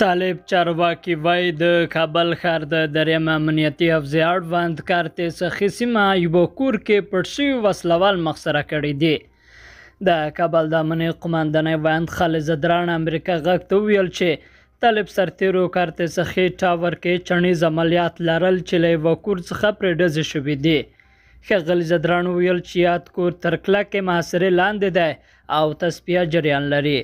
طالب چارواکي وای د کابل ښار د دریم امنیتي حفظې اړوند کارتې څخه سیمه یو کور کې پټ شوي وسلوال مخسره کړی دی د کابل د امنیت قماندانۍ ویاند خالد زدران امریکا غږ ته ویل چې طالب سرتیرو کارتې څخه ټاور کې چڼیز عملیات لرل چې له یو کور څخه پرې ډزې شوې دي خغل زدران ویل چې یاد کور تر کلکه محاصره لاندې ده او تصفیه جریان لري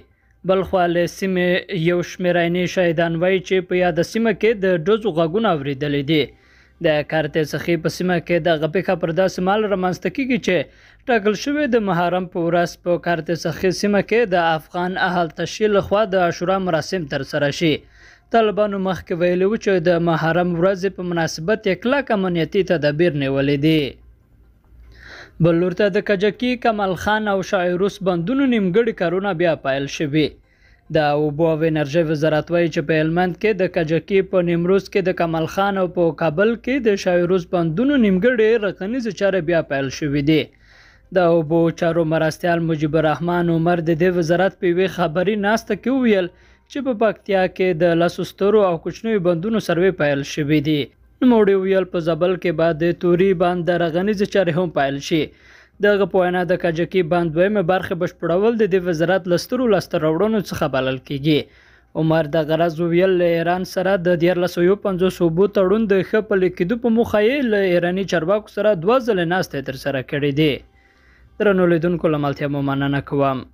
بلخوا له سیمې یو شمېر عیني شهیدان وایي چې په یاد سیمه کې د ډزو غږونه اوریدل دي د کارته څخه په سیمه کې د غپېخه پر داس مال رمانسته کیږي چې ټاکل شوی د محرم په ورځ په کارته څخه سیمه کې د افغان اهل تشیل خو د عاشورا مراسم تر سره شي طالبانو مخکې ویلو چې د محرم ورځ په مناسبت یو کلک امنیتي تدابیر نیولې دي بل لور ته د کجکی کمال خان او شاعروس بندونو نیمګړي کارونه بیا پایل شوي د اوبو او انرژي وزارت وایي چې په هلمند کې د کجکی په نیمروز کې د کمال خان او په کابل کې د شاعروس بندونو نیمګړي رقنیز چارې بیا پایل شوې دي د اوبو چارو مرستیال مجیب الرحمن عمر د دې وزارت په وی خبري ناسته کې ویل چې په پکتیا کې د لاسوسترو او کوچنیو بندونو سروې پیل شوې دي نوموړي ویل په زابل کې به د توري باندې درغنیز چارې هم پیل شي دغه پوینا د کاجکی باند دویمه برخه بشپړول د دې وزارت لسترو لستر وروڼو څخه بلل کیږي عمر د غرض ویل له ایران سره د 1450 صوبو تړون د خپل کېدو په مخه یې له ایرانی چارواکو سره دوه ځله ناستې تر سره کړې دي درنو لیدونکو لمالتیا مو مننه کوم